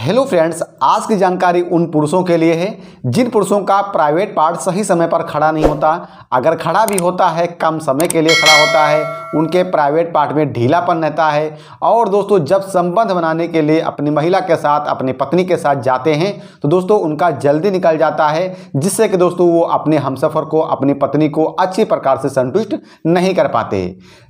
hello friends आज की जानकारी उन पुरुषों के लिए है जिन पुरुषों का प्राइवेट पार्ट सही समय पर खड़ा नहीं होता अगर खड़ा भी होता है कम समय के लिए खड़ा होता है उनके प्राइवेट पार्ट में ढीलापन रहता है और दोस्तों जब संबंध बनाने के लिए अपनी महिला के साथ अपनी पत्नी के साथ जाते हैं तो दोस्तों उनका जल्दी निकल जाता है जिससे कि दोस्तों वो अपने हम को अपनी पत्नी को अच्छी प्रकार से संतुष्ट नहीं कर पाते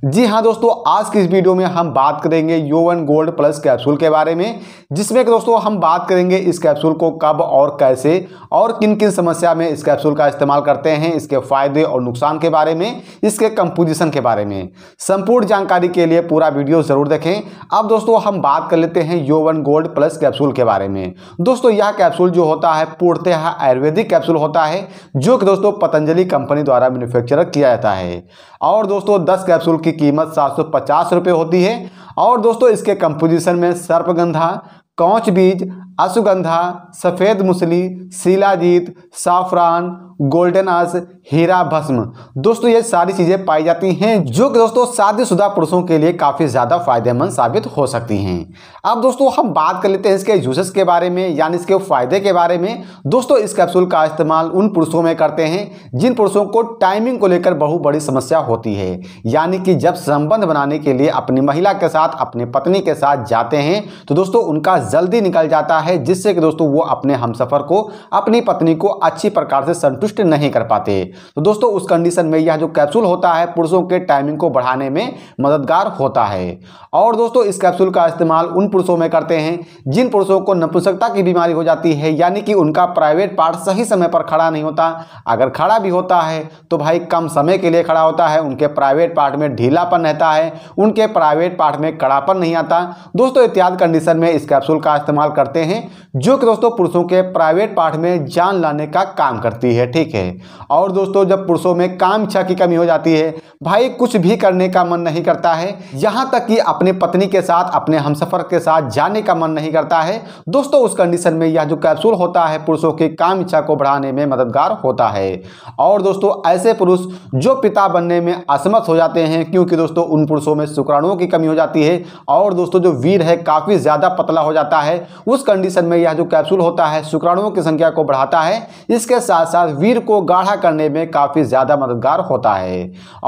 जी हाँ दोस्तों आज की इस वीडियो में हम बात करेंगे यौवन गोल्ड प्लस कैप्सूल के बारे में जिसमें कि दोस्तों दोस्तों हम बात करेंगे इस कैप्सूल को कब और कैसे और किन किन समस्या में इस कैप्सूल का इस्तेमाल करते हैं इसके फायदे और नुकसान के बारे में इसके कंपोजिशन के बारे में संपूर्ण जानकारी के लिए पूरा वीडियो ज़रूर देखें अब दोस्तों हम बात कर लेते हैं योवन गोल्ड प्लस कैप्सूल के बारे में दोस्तों यह कैप्सूल जो होता है पूर्णतः आयुर्वेदिक कैप्सूल होता है जो कि दोस्तों पतंजलि कंपनी द्वारा मैन्युफैक्चर किया जाता है और दोस्तों दस कैप्सूल की कीमत सात होती है और दोस्तों इसके कंपोजिशन में सर्पगंधा कौच बीज अश्वगंधा सफ़ेद मुसली शिलाजीत साफरान गोल्डन आस हीरा भस्म दोस्तों ये सारी चीज़ें पाई जाती हैं जो कि दोस्तों शादीशुदा पुरुषों के लिए काफ़ी ज़्यादा फायदेमंद साबित हो सकती हैं अब दोस्तों हम बात कर लेते हैं इसके यूजेस के बारे में यानी इसके फ़ायदे के बारे में दोस्तों इस कैप्सूल का इस्तेमाल उन पुरुषों में करते हैं जिन पुरुषों को टाइमिंग को लेकर बहुत बड़ी समस्या होती है यानी कि जब संबंध बनाने के लिए अपनी महिला के साथ अपनी पत्नी के साथ जाते हैं तो दोस्तों उनका जल्दी निकल जाता है जिससे कि दोस्तों वो अपने हम सफर को अपनी पत्नी को अच्छी प्रकार से संतुष्ट नहीं कर पाते तो दोस्तों उस कंडीशन में यह जो कैप्सूल होता है पुरुषों के टाइमिंग को बढ़ाने में मददगार होता है और दोस्तों इस कैप्सूल का इस्तेमाल उन पुरुषों में करते हैं जिन पुरुषों को नपुंसकता की बीमारी हो जाती है यानी कि उनका प्राइवेट पार्ट सही समय पर खड़ा नहीं होता अगर खड़ा भी होता है तो भाई कम समय के लिए खड़ा होता है उनके प्राइवेट पार्ट में ढीलापन रहता है उनके प्राइवेट पार्ट में कड़ापन नहीं आता दोस्तों इत्यादि कंडीशन में इस कैप्सूल कैप्सूल का इस्तेमाल करते हैं जो कि दोस्तों पुरुषों के प्राइवेट पार्ट में जान लाने का काम करती है ठीक है और दोस्तों जब पुरुषों में काम इच्छा की कमी हो जाती है भाई कुछ भी करने का मन नहीं करता है यहाँ तक कि अपने पत्नी के साथ अपने हमसफ़र के साथ जाने का मन नहीं करता है दोस्तों उस कंडीशन में यह जो कैप्सूल होता है पुरुषों की काम इच्छा को बढ़ाने में मददगार होता है और दोस्तों ऐसे पुरुष जो पिता बनने में असमर्थ हो जाते हैं क्योंकि दोस्तों उन पुरुषों में शुक्राणुओं की कमी हो जाती है और दोस्तों जो वीर है काफ़ी ज़्यादा पतला हो जाता जाता है उस कंडीशन में यह जो कैप्सूल होता है शुक्राणुओं की संख्या को बढ़ाता है इसके साथ साथ वीर को गाढ़ा करने में काफ़ी ज़्यादा मददगार होता है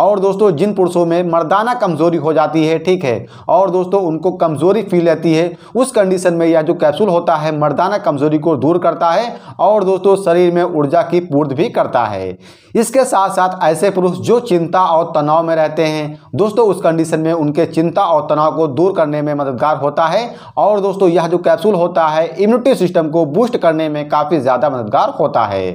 और दोस्तों जिन पुरुषों में मर्दाना कमज़ोरी हो जाती है ठीक है और दोस्तों उनको कमज़ोरी फील रहती है उस कंडीशन में यह जो कैप्सूल होता है मर्दाना कमज़ोरी को दूर करता है और दोस्तों शरीर में ऊर्जा की पूर्ति भी करता है इसके साथ साथ ऐसे पुरुष जो चिंता और तनाव में रहते हैं दोस्तों उस कंडीशन में उनके चिंता और तनाव को दूर करने में मददगार होता है और दोस्तों यह यह जो कैप्सूल होता है इम्यूनिटी सिस्टम को बूस्ट करने में काफ़ी ज़्यादा मददगार होता है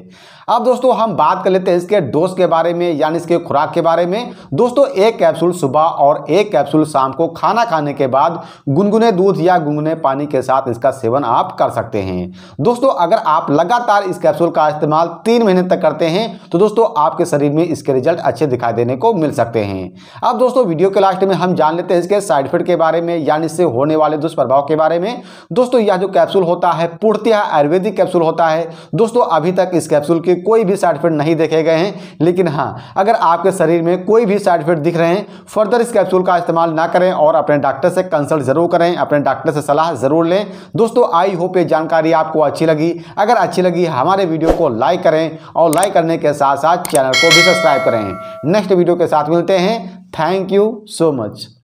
अब दोस्तों हम बात कर लेते हैं इसके डोज के बारे में यानी इसके खुराक के बारे में दोस्तों एक कैप्सूल सुबह और एक कैप्सूल शाम को खाना खाने के बाद गुनगुने दूध या गुनगुने पानी के साथ इसका सेवन आप कर सकते हैं दोस्तों अगर आप लगातार इस कैप्सूल का इस्तेमाल तीन महीने तक करते हैं तो दोस्तों आपके शरीर में इसके रिजल्ट अच्छे दिखाई देने को मिल सकते हैं अब दोस्तों वीडियो के लास्ट में हम जान लेते हैं इसके साइड इफेक्ट के बारे में यानी इससे होने वाले दुष्प्रभाव के बारे में दोस्तों यह जो कैप्सूल होता है पूर्णतः आयुर्वेदिक कैप्सूल होता है दोस्तों अभी तक इस कैप्सूल के कोई भी साइड इफेक्ट नहीं देखे गए हैं लेकिन हाँ अगर आपके शरीर में कोई भी साइड इफेक्ट दिख रहे हैं फर्दर इस कैप्सूल का इस्तेमाल ना करें और अपने डॉक्टर से कंसल्ट जरूर करें अपने डॉक्टर से सलाह जरूर लें दोस्तों आई होप ये जानकारी आपको अच्छी लगी अगर अच्छी लगी हमारे वीडियो को लाइक करें और लाइक करने के साथ साथ चैनल को भी सब्सक्राइब करें नेक्स्ट वीडियो के साथ मिलते हैं थैंक यू सो मच